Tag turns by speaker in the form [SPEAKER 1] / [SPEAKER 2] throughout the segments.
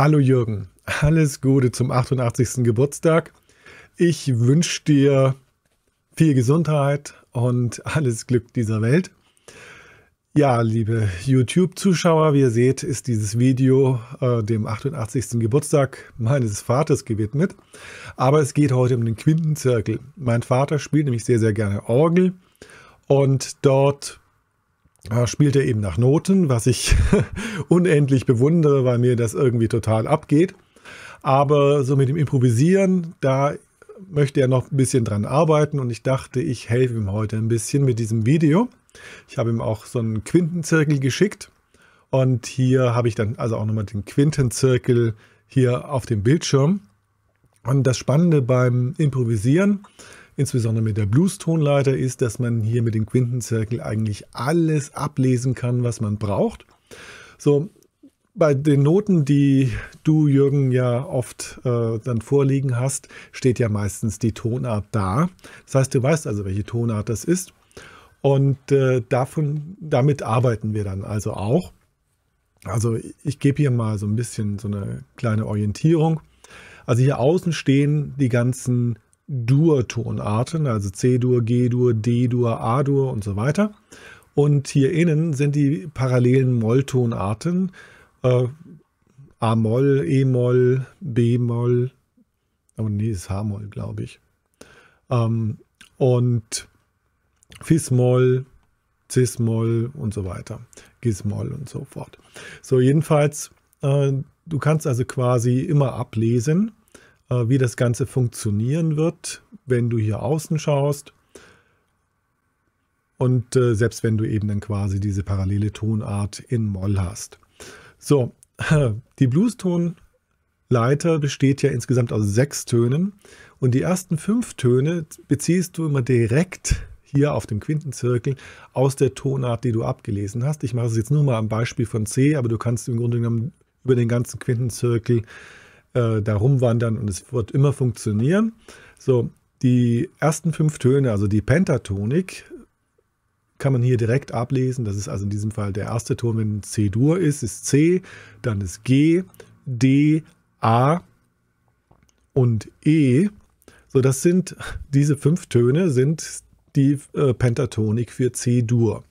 [SPEAKER 1] Hallo Jürgen, alles Gute zum 88. Geburtstag. Ich wünsche dir viel Gesundheit und alles Glück dieser Welt. Ja, liebe YouTube-Zuschauer, wie ihr seht, ist dieses Video äh, dem 88. Geburtstag meines Vaters gewidmet. Aber es geht heute um den Quintenzirkel. Mein Vater spielt nämlich sehr, sehr gerne Orgel und dort Ah, spielt er eben nach Noten, was ich unendlich bewundere, weil mir das irgendwie total abgeht. Aber so mit dem Improvisieren, da möchte er noch ein bisschen dran arbeiten und ich dachte, ich helfe ihm heute ein bisschen mit diesem Video. Ich habe ihm auch so einen Quintenzirkel geschickt und hier habe ich dann also auch nochmal den Quintenzirkel hier auf dem Bildschirm. Und das Spannende beim Improvisieren insbesondere mit der Blues-Tonleiter, ist, dass man hier mit dem Quintenzirkel eigentlich alles ablesen kann, was man braucht. So, bei den Noten, die du, Jürgen, ja oft äh, dann vorliegen hast, steht ja meistens die Tonart da. Das heißt, du weißt also, welche Tonart das ist. Und äh, davon, damit arbeiten wir dann also auch. Also ich gebe hier mal so ein bisschen so eine kleine Orientierung. Also hier außen stehen die ganzen Dur-Tonarten, also C-Dur, G-Dur, D-Dur, A-Dur und so weiter. Und hier innen sind die parallelen Molltonarten äh, A-Moll, E-Moll, B-Moll, aber nee, ist H-Moll, glaube ich. Ähm, und Fis-Moll, Cis-Moll und so weiter, Gis-Moll und so fort. So, jedenfalls, äh, du kannst also quasi immer ablesen äh, wie das Ganze funktionieren wird, wenn du hier außen schaust. Und äh, selbst wenn du eben dann quasi diese parallele Tonart in Moll hast. So, die Blues-Tonleiter besteht ja insgesamt aus sechs Tönen. Und die ersten fünf Töne beziehst du immer direkt hier auf dem Quintenzirkel aus der Tonart, die du abgelesen hast. Ich mache es jetzt nur mal am Beispiel von C, aber du kannst im Grunde genommen über den ganzen Quintenzirkel äh, äh, da rumwandern und es wird immer funktionieren. So, die ersten fünf Töne, also die Pentatonik, kann man hier direkt ablesen. Das ist also in diesem Fall der erste Ton, wenn C-Dur ist, ist C, dann ist G, D, A und E. So, das sind diese fünf Töne, sind die äh, Pentatonik für C-Dur.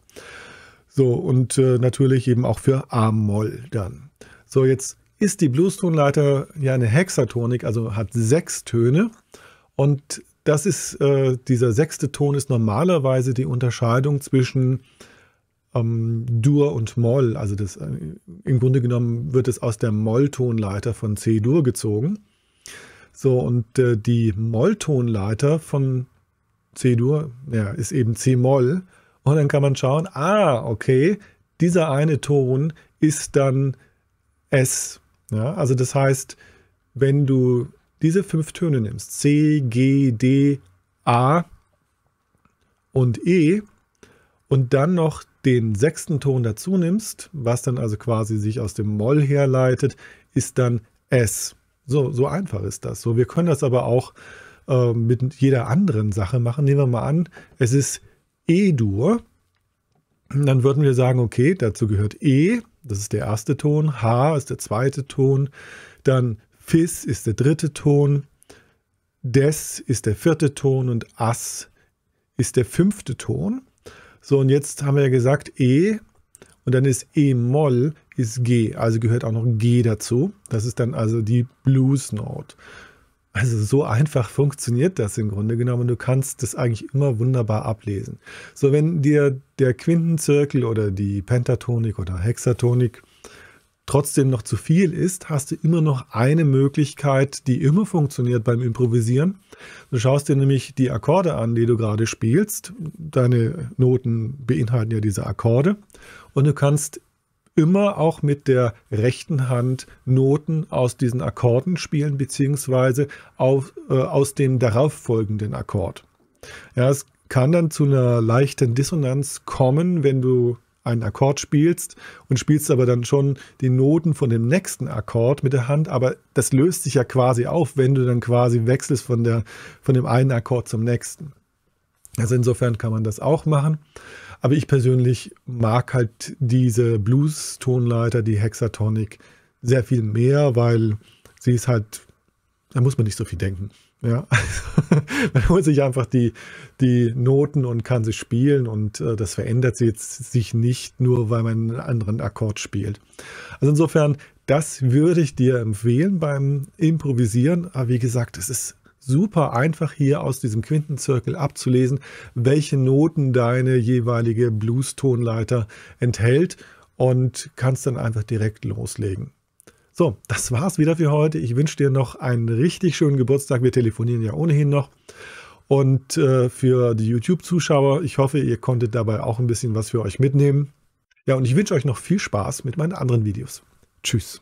[SPEAKER 1] So, und äh, natürlich eben auch für A-Moll dann. So, jetzt ist die Blues-Tonleiter ja eine Hexatonik, also hat sechs Töne. Und das ist, äh, dieser sechste Ton ist normalerweise die Unterscheidung zwischen ähm, Dur und Moll. Also das, äh, im Grunde genommen wird es aus der Moll-Tonleiter von C-Dur gezogen. So, und äh, die Moll-Tonleiter von C-Dur ja, ist eben C-Moll. Und dann kann man schauen, ah, okay, dieser eine Ton ist dann S. moll ja, also das heißt, wenn du diese fünf Töne nimmst, C, G, D, A und E und dann noch den sechsten Ton dazu nimmst, was dann also quasi sich aus dem Moll herleitet, ist dann S. So, so einfach ist das. So, wir können das aber auch äh, mit jeder anderen Sache machen. Nehmen wir mal an, es ist E-Dur. Dann würden wir sagen, okay, dazu gehört E, das ist der erste Ton, H ist der zweite Ton, dann Fis ist der dritte Ton, Des ist der vierte Ton und As ist der fünfte Ton. So, und jetzt haben wir ja gesagt E und dann ist E-Moll ist G, also gehört auch noch G dazu. Das ist dann also die Blues Note. Also so einfach funktioniert das im Grunde genommen. Du kannst das eigentlich immer wunderbar ablesen. So, wenn dir der Quintenzirkel oder die Pentatonik oder Hexatonik trotzdem noch zu viel ist, hast du immer noch eine Möglichkeit, die immer funktioniert beim Improvisieren. Du schaust dir nämlich die Akkorde an, die du gerade spielst. Deine Noten beinhalten ja diese Akkorde. Und du kannst immer auch mit der rechten Hand Noten aus diesen Akkorden spielen, beziehungsweise auf, äh, aus dem darauffolgenden Akkord. Ja, es kann dann zu einer leichten Dissonanz kommen, wenn du einen Akkord spielst und spielst aber dann schon die Noten von dem nächsten Akkord mit der Hand, aber das löst sich ja quasi auf, wenn du dann quasi wechselst von, der, von dem einen Akkord zum nächsten. Also insofern kann man das auch machen. Aber ich persönlich mag halt diese Blues-Tonleiter, die Hexatonic, sehr viel mehr, weil sie ist halt, da muss man nicht so viel denken. Ja, man holt sich einfach die, die Noten und kann sie spielen und äh, das verändert sie jetzt sich nicht nur, weil man einen anderen Akkord spielt. Also insofern, das würde ich dir empfehlen beim Improvisieren. Aber wie gesagt, es ist super einfach hier aus diesem Quintenzirkel abzulesen, welche Noten deine jeweilige Blues-Tonleiter enthält und kannst dann einfach direkt loslegen. So, das war's wieder für heute. Ich wünsche dir noch einen richtig schönen Geburtstag. Wir telefonieren ja ohnehin noch. Und äh, für die YouTube-Zuschauer, ich hoffe, ihr konntet dabei auch ein bisschen was für euch mitnehmen. Ja, und ich wünsche euch noch viel Spaß mit meinen anderen Videos. Tschüss.